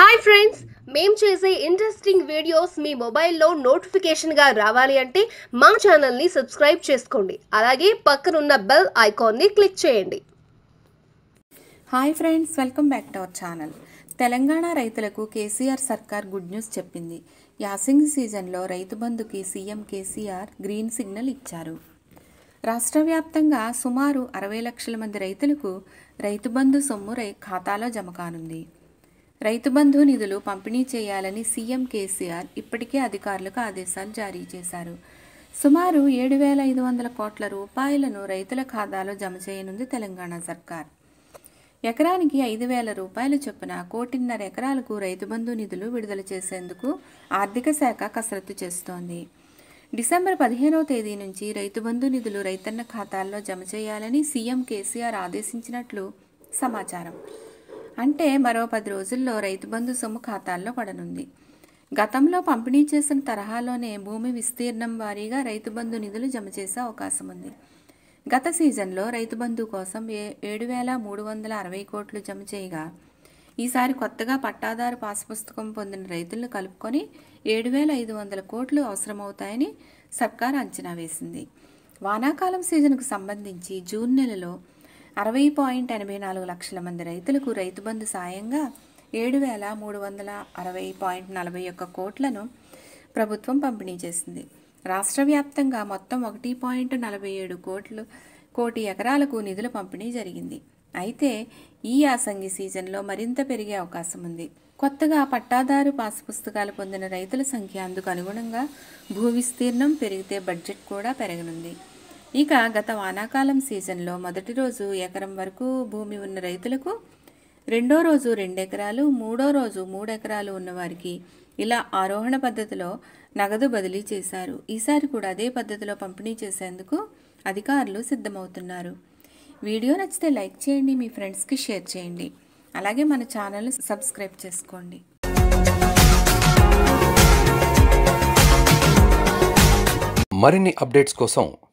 hi friends మేము చేసే interesting videos మీ మొబైల్లో నోటిఫికేషన్గా రావాలి అంటే మా ఛానల్ని సబ్స్క్రైబ్ చేసుకోండి అలాగే పక్కనున్న బెల్ ఐకాన్ని క్లిక్ చేయండి hi friends welcome back to our channel Telangana రైతులకు కేసీఆర్ సర్కార్ గుడ్ న్యూస్ చెప్పింది యాసింగ్ సీజన్లో రైతు బంధుకి సీఎం కేసీఆర్ గ్రీన్ సిగ్నల్ ఇచ్చారు రాష్ట్ర వ్యాప్తంగా సుమారు అరవై లక్షల మంది రైతులకు రైతు బంధు సొమ్ము ఖాతాలో జమ కానుంది రైతుబంధు నిధులు పంపిణీ చేయాలని సీఎం కేసీఆర్ ఇప్పటికే అధికారులకు ఆదేశాలు జారీ చేశారు సుమారు ఏడు వేల ఐదు వందల కోట్ల రూపాయలను రైతుల ఖాతాలో జమ చేయనుంది తెలంగాణ సర్కార్ ఎకరానికి ఐదు వేల రూపాయల చొప్పున కోటిన్నర ఎకరాలకు రైతుబంధు నిధులు విడుదల చేసేందుకు ఆర్థిక శాఖ కసరత్తు చేస్తోంది డిసెంబర్ పదిహేనవ తేదీ నుంచి రైతుబంధు నిధులు రైతన్న ఖాతాల్లో జమ చేయాలని సీఎం కేసీఆర్ ఆదేశించినట్లు సమాచారం అంటే మరో పది రోజుల్లో రైతు బంధు సొమ్ము ఖాతాల్లో పడనుంది గతంలో పంపిణీ చేసిన తరహాలోనే భూమి విస్తీర్ణం వారీగా రైతు బంధు నిధులు జమ చేసే అవకాశం ఉంది గత సీజన్లో రైతు బంధు కోసం ఏ ఏడు వేల మూడు వందల అరవై కోట్లు జమ చేయగా ఈసారి కొత్తగా పట్టాదారు పాస్ పుస్తకం పొందిన రైతులను కలుపుకొని ఏడు వేల ఐదు వందల కోట్లు అవసరమవుతాయని సర్కార్ అంచనా వేసింది వానాకాలం సీజన్కు సంబంధించి జూన్ నెలలో అరవై పాయింట్ ఎనభై నాలుగు లక్షల మంది రైతులకు రైతుబంధు సాయంగా ఏడు వేల మూడు వందల అరవై పాయింట్ నలభై ఒక్క కోట్లను ప్రభుత్వం పంపిణీ చేసింది రాష్ట్ర వ్యాప్తంగా మొత్తం ఒకటి పాయింట్ నలభై ఏడు కోట్లు కోటి ఎకరాలకు నిధుల పంపిణీ జరిగింది అయితే ఈ యాసంగి సీజన్లో మరింత పెరిగే అవకాశం ఉంది కొత్తగా పట్టాదారు పాస్ పుస్తకాలు పొందిన రైతుల సంఖ్య అందుకు అనుగుణంగా భూ విస్తీర్ణం పెరిగితే బడ్జెట్ కూడా పెరగనుంది ఇక గత వానాకాలం సీజన్లో మొదటి రోజు ఎకరం వరకు భూమి ఉన్న రైతులకు రెండో రోజు రెండెకరాలు మూడో రోజు మూడెకరాలు ఉన్నవారికి ఇలా ఆరోహణ పద్ధతిలో నగదు బదిలీ చేశారు ఈసారి కూడా అదే పద్ధతిలో పంపిణీ చేసేందుకు అధికారులు సిద్ధమవుతున్నారు వీడియో నచ్చితే లైక్ చేయండి మీ ఫ్రెండ్స్కి షేర్ చేయండి అలాగే మన ఛానల్ సబ్స్క్రైబ్ చేసుకోండి మరిన్ని అప్డేట్స్ కోసం